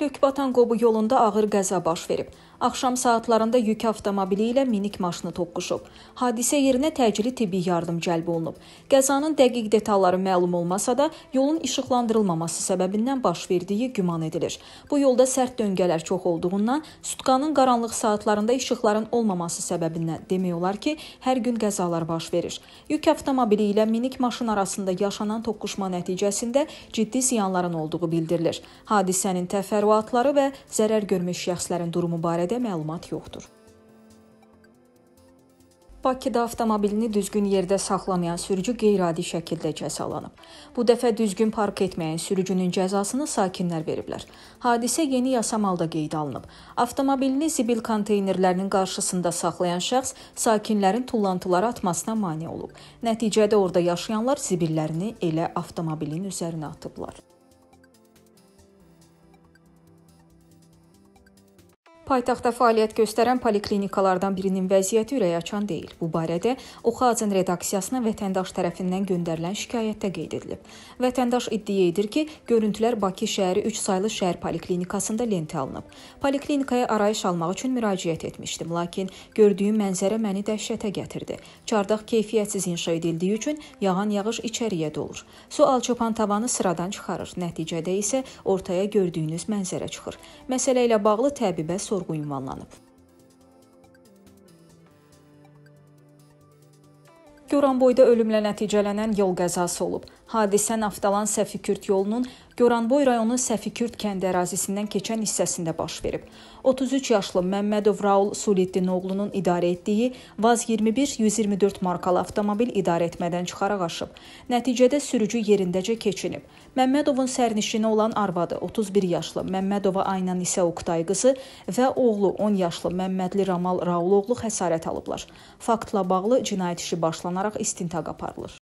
Lökbatan Qobu yolunda ağır qəza baş verib. Axşam saatlarında yük avtomobili ilə minik maşını toqquşub. Hadisə yerinə təcili tibbi yardım cəlb olunub. Qəzanın dəqiq detalları məlum olmasa da, yolun işıqlandırılmaması səbəbindən baş verdiyi güman edilir. Bu yolda sərt döngələr çox olduğundan, sutkanın qaranlıq saatlarında işıqların olmaması səbəbindən demək olar ki, hər gün qəzalar baş verir. Yük avtomobili ilə minik maşın arasında yaşanan toqquşma nəticəsində ciddi ziyanların olduğu bildirilir. Hadisənin təfərrüatı Təsərrüatları və zərər görmüş şəxslərin durumu barədə məlumat yoxdur. Bakıda avtomobilini düzgün yerdə saxlamayan sürücü qeyri-adi şəkildə cəzalanıb. Bu dəfə düzgün park etməyən sürücünün cəzasını sakinlər veriblər. Hadisə yeni yasamalda qeydə alınıb. Avtomobilini zibil konteynerlərinin qarşısında saxlayan şəxs sakinlərin tullantıları atmasına mane olub. Nəticədə orada yaşayanlar zibillərini elə avtomobilin üzərinə atıblar. Paytaxtda fəaliyyət göstərən poliklinikalardan birinin vəziyyəti ürəkaçan deyil. Bu barədə Oxazın redaksiyasına vətəndaş tərəfindən göndərilən şikayətdə qeyd edilib. Vətəndaş iddia edir ki, görüntülər Bakı şəhəri 3 saylı şəhər poliklinikasında lentə alınıb. Poliklinikaya arayış almaq üçün müraciət etmişdim, lakin gördüyüm mənzərə məni dəhşətə gətirdi. Çardaq keyfiyyətsiz inşa edildiyi üçün yağan yağış içəriyə dolur. Su alçıpan tavanı sıradan çıxarır. Nəticədə isə ortaya gördüyünüz mənzərə çıxır. Məsələ ilə bağlı təbibə sorğu ünvanlanıb. Goranboyda ölümlə nəticələnən yol qəzası olub. Hadisə Naftalan Səfikürt yolunun Goranboy rayonu Səfikürt kəndi ərazisindən keçən hissəsində baş verib. 33 yaşlı Məmmədov Raul Suliddin oğlunun idarə etdiyi Vaz 21-124 markalı avtomobil idarə etmədən çıxaraq aşıb. Nəticədə sürücü yerindəcə keçinib. Məmmədovun sərnişini olan arvadı 31 yaşlı Məmmədova Aynan isə Oqtay qızı və oğlu 10 yaşlı Məmmədli Ramal Rauloğlu xəsarət alıblar. Faktla bağlı cinayət işi başlanaraq istintaq aparılır.